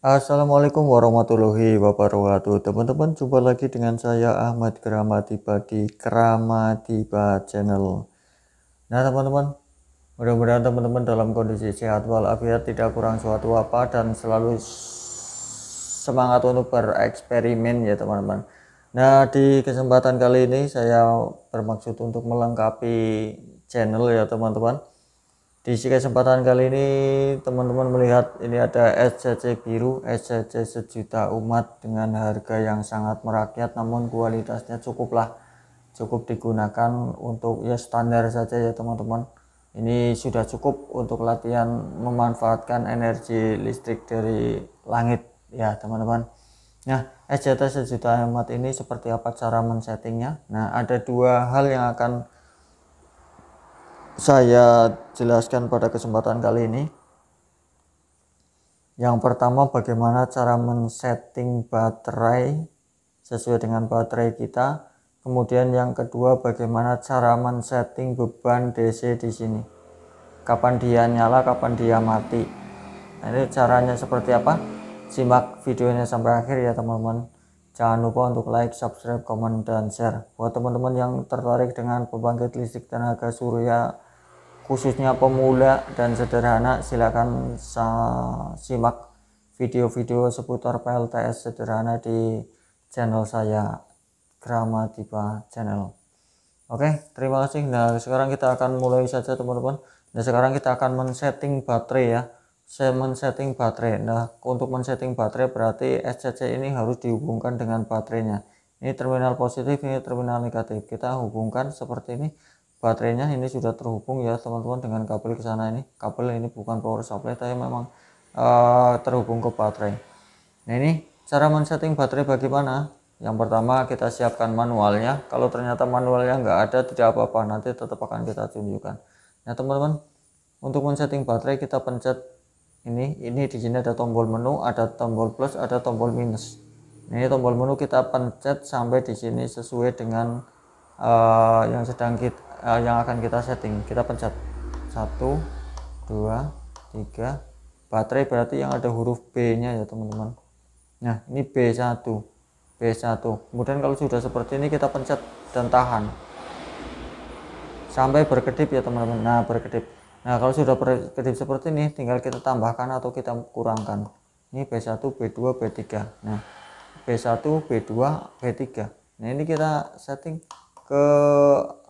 Assalamualaikum warahmatullahi wabarakatuh teman-teman jumpa lagi dengan saya Ahmad Kramatiba di Kramatiba channel nah teman-teman mudah-mudahan teman-teman dalam kondisi sehat walafiat tidak kurang suatu apa dan selalu semangat untuk bereksperimen ya teman-teman nah di kesempatan kali ini saya bermaksud untuk melengkapi channel ya teman-teman di kesempatan kali ini teman-teman melihat ini ada SCC biru SCC sejuta umat dengan harga yang sangat merakyat namun kualitasnya cukuplah cukup digunakan untuk ya standar saja ya teman-teman ini sudah cukup untuk latihan memanfaatkan energi listrik dari langit ya teman-teman nah SCC sejuta umat ini seperti apa cara men-settingnya nah ada dua hal yang akan saya jelaskan pada kesempatan kali ini. Yang pertama bagaimana cara men-setting baterai sesuai dengan baterai kita. Kemudian yang kedua bagaimana cara men-setting beban DC di sini. Kapan dia nyala, kapan dia mati. Nah, ini caranya seperti apa? Simak videonya sampai akhir ya teman-teman. Jangan lupa untuk like, subscribe, komen, dan share. Buat teman-teman yang tertarik dengan pembangkit listrik tenaga surya khususnya pemula dan sederhana silakan simak video-video seputar PLTS sederhana di channel saya Gramatika channel oke terima kasih nah sekarang kita akan mulai saja teman-teman nah sekarang kita akan men-setting baterai ya saya men-setting baterai nah untuk men-setting baterai berarti SCC ini harus dihubungkan dengan baterainya ini terminal positif ini terminal negatif kita hubungkan seperti ini baterainya ini sudah terhubung ya teman-teman dengan kabel ke sana ini kabel ini bukan power supply tapi memang uh, terhubung ke baterai nah ini cara men-setting baterai bagaimana yang pertama kita siapkan manualnya kalau ternyata manualnya nggak ada tidak apa-apa nanti tetap akan kita tunjukkan nah teman-teman untuk men-setting baterai kita pencet ini ini di sini ada tombol menu ada tombol plus ada tombol minus nah, ini tombol menu kita pencet sampai di sini sesuai dengan uh, yang sedang kita uh, yang akan kita setting kita pencet satu dua tiga baterai berarti yang ada huruf B nya ya teman-teman nah ini B1 B1 kemudian kalau sudah seperti ini kita pencet dan tahan sampai berkedip ya teman-teman nah berkedip nah kalau sudah berkedip seperti ini tinggal kita tambahkan atau kita kurangkan ini B1 B2 B3 nah B1 B2 B3 nah ini kita setting ke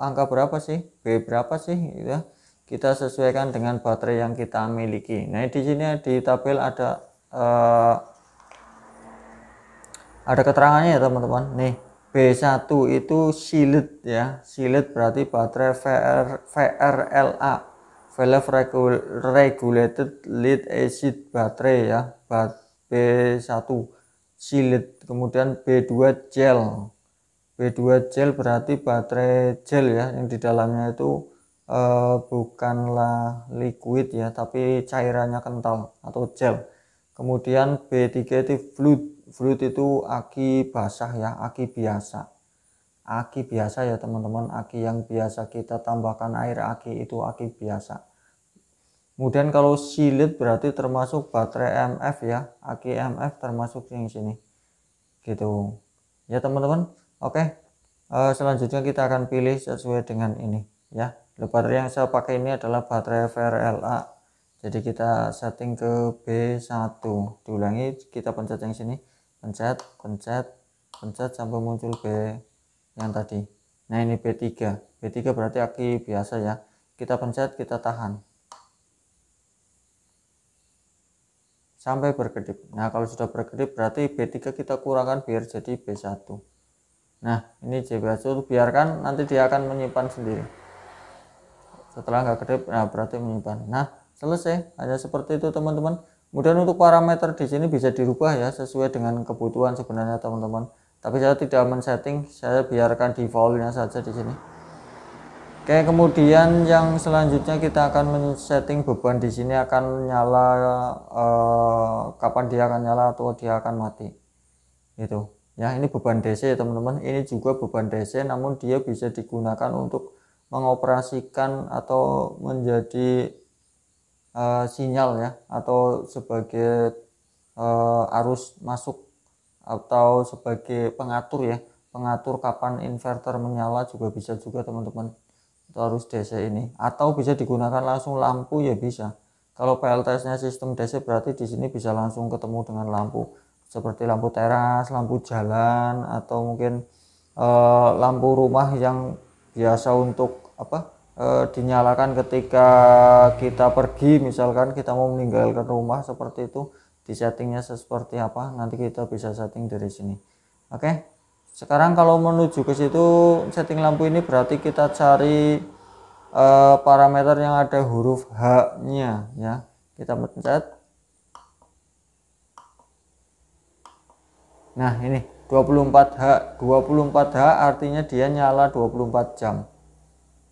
angka berapa sih B berapa sih gitu ya kita sesuaikan dengan baterai yang kita miliki nah di sini di tabel ada uh, ada keterangannya ya teman-teman nih B1 itu silid ya silid berarti baterai VR, VRLA Valve Regulated Lead Acid Baterai ya B1 silid kemudian B2 gel B2 gel berarti baterai gel ya yang di dalamnya itu e, bukanlah liquid ya tapi cairannya kental atau gel kemudian B3 itu fluid fluid itu aki basah ya aki biasa aki biasa ya teman-teman aki yang biasa kita tambahkan air aki itu aki biasa kemudian kalau silit berarti termasuk baterai MF ya aki MF termasuk yang sini gitu ya teman-teman Oke, uh, selanjutnya kita akan pilih sesuai dengan ini ya. Baterai yang saya pakai ini adalah baterai VRLA. Jadi kita setting ke B1. Diulangi, kita pencet yang sini, pencet, pencet, pencet sampai muncul B yang tadi. Nah, ini B3. B3 berarti aki biasa ya. Kita pencet, kita tahan. Sampai berkedip. Nah, kalau sudah berkedip berarti B3 kita kurangkan biar jadi B1 nah ini itu biarkan nanti dia akan menyimpan sendiri setelah nggak kedip nah berarti menyimpan nah selesai hanya seperti itu teman-teman kemudian untuk parameter di sini bisa dirubah ya sesuai dengan kebutuhan sebenarnya teman-teman tapi saya tidak men-setting saya biarkan defaultnya saja di sini Oke, kemudian yang selanjutnya kita akan men-setting beban di sini akan nyala eh, kapan dia akan nyala atau dia akan mati. itu ya ini beban DC teman-teman ini juga beban DC namun dia bisa digunakan untuk mengoperasikan atau menjadi uh, sinyal ya atau sebagai uh, arus masuk atau sebagai pengatur ya pengatur kapan inverter menyala juga bisa juga teman-teman itu arus DC ini atau bisa digunakan langsung lampu ya bisa kalau PLTS nya sistem DC berarti di sini bisa langsung ketemu dengan lampu seperti lampu teras, lampu jalan atau mungkin e, lampu rumah yang biasa untuk apa e, dinyalakan ketika kita pergi misalkan kita mau meninggalkan rumah seperti itu di settingnya seperti apa nanti kita bisa setting dari sini oke sekarang kalau menuju ke situ setting lampu ini berarti kita cari e, parameter yang ada huruf H nya ya kita pencet Nah, ini 24H. 24H artinya dia nyala 24 jam.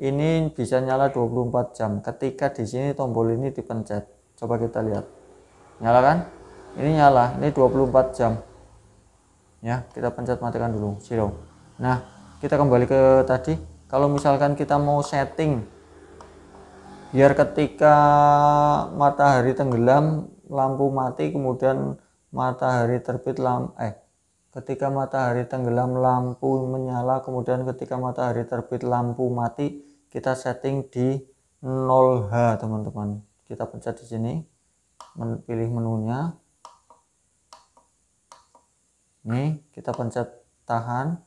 Ini bisa nyala 24 jam ketika di sini tombol ini dipencet. Coba kita lihat. Nyala kan? Ini nyala, ini 24 jam. Ya, kita pencet matikan dulu, zero. Nah, kita kembali ke tadi. Kalau misalkan kita mau setting biar ketika matahari tenggelam lampu mati kemudian matahari terbit lamp eh ketika matahari tenggelam lampu menyala kemudian ketika matahari terbit lampu mati kita setting di 0H teman-teman kita pencet di sini pilih menunya ini kita pencet tahan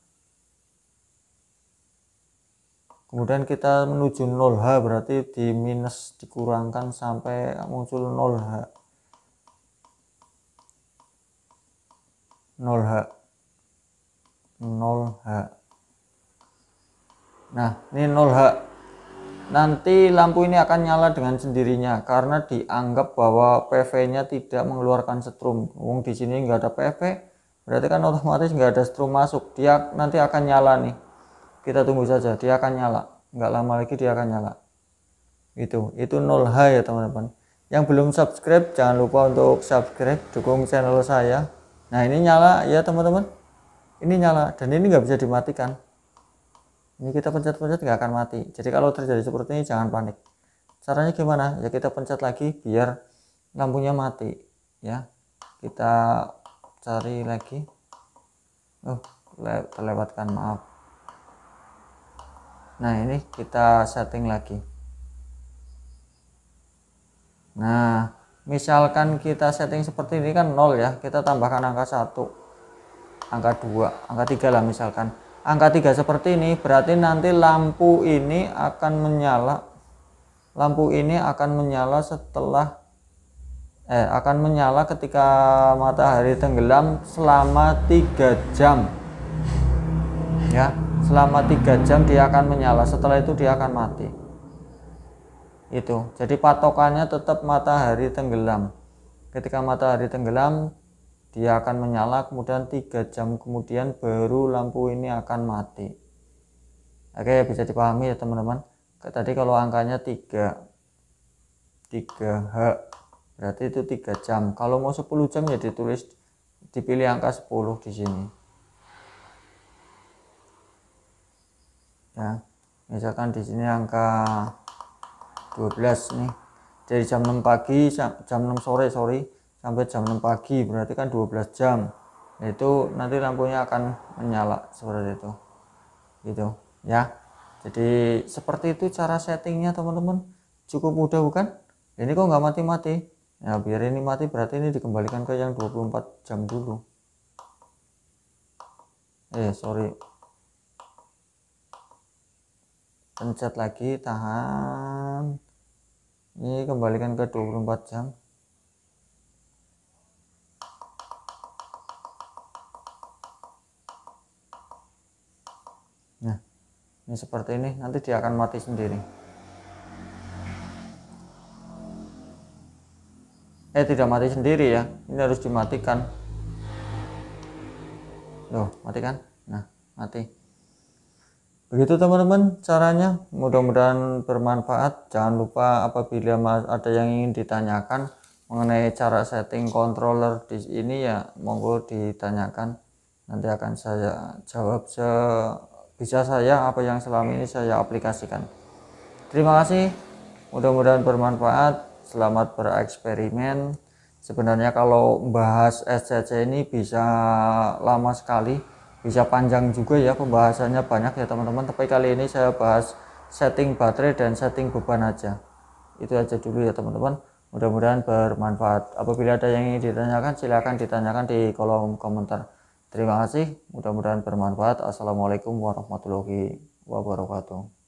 kemudian kita menuju 0H berarti di minus dikurangkan sampai muncul 0H 0H 0H nah ini 0H nanti lampu ini akan nyala dengan sendirinya karena dianggap bahwa PV nya tidak mengeluarkan setrum Wong di sini nggak ada PV berarti kan otomatis nggak ada setrum masuk dia nanti akan nyala nih kita tunggu saja dia akan nyala nggak lama lagi dia akan nyala gitu. itu itu 0H ya teman-teman yang belum subscribe jangan lupa untuk subscribe dukung channel saya nah ini nyala ya teman-teman ini nyala dan ini nggak bisa dimatikan ini kita pencet-pencet nggak akan mati jadi kalau terjadi seperti ini jangan panik caranya gimana ya kita pencet lagi biar lampunya mati ya kita cari lagi oh terlewatkan maaf nah ini kita setting lagi nah misalkan kita setting seperti ini kan nol ya kita tambahkan angka satu angka 2 angka 3 lah misalkan angka 3 seperti ini berarti nanti lampu ini akan menyala lampu ini akan menyala setelah eh akan menyala ketika matahari tenggelam selama 3 jam ya selama 3 jam dia akan menyala setelah itu dia akan mati itu jadi patokannya tetap matahari tenggelam ketika matahari tenggelam dia akan menyala kemudian tiga jam kemudian baru lampu ini akan mati oke bisa dipahami ya teman-teman tadi kalau angkanya 3 3H berarti itu 3 jam kalau mau 10 jam ya ditulis dipilih angka 10 di sini ya misalkan di sini angka 12 nih dari jam 6 pagi jam 6 sore sorry sampai jam 6 pagi berarti kan 12 jam itu nanti lampunya akan menyala seperti itu gitu ya jadi seperti itu cara settingnya teman-teman cukup mudah bukan ini kok nggak mati-mati ya biar ini mati berarti ini dikembalikan ke yang 24 jam dulu eh sorry pencet lagi tahan ini kembalikan ke 24 jam ini seperti ini nanti dia akan mati sendiri eh tidak mati sendiri ya ini harus dimatikan loh matikan. nah mati begitu teman-teman caranya mudah-mudahan bermanfaat jangan lupa apabila ada yang ingin ditanyakan mengenai cara setting controller di sini ya monggo ditanyakan nanti akan saya jawab se bisa saya apa yang selama ini saya aplikasikan. Terima kasih. Mudah-mudahan bermanfaat. Selamat bereksperimen. Sebenarnya kalau bahas SCC ini bisa lama sekali, bisa panjang juga ya pembahasannya banyak ya teman-teman. Tapi kali ini saya bahas setting baterai dan setting beban aja. Itu aja dulu ya teman-teman. Mudah-mudahan bermanfaat. Apabila ada yang ingin ditanyakan, silakan ditanyakan di kolom komentar. Terima kasih, mudah-mudahan bermanfaat. Assalamualaikum warahmatullahi wabarakatuh.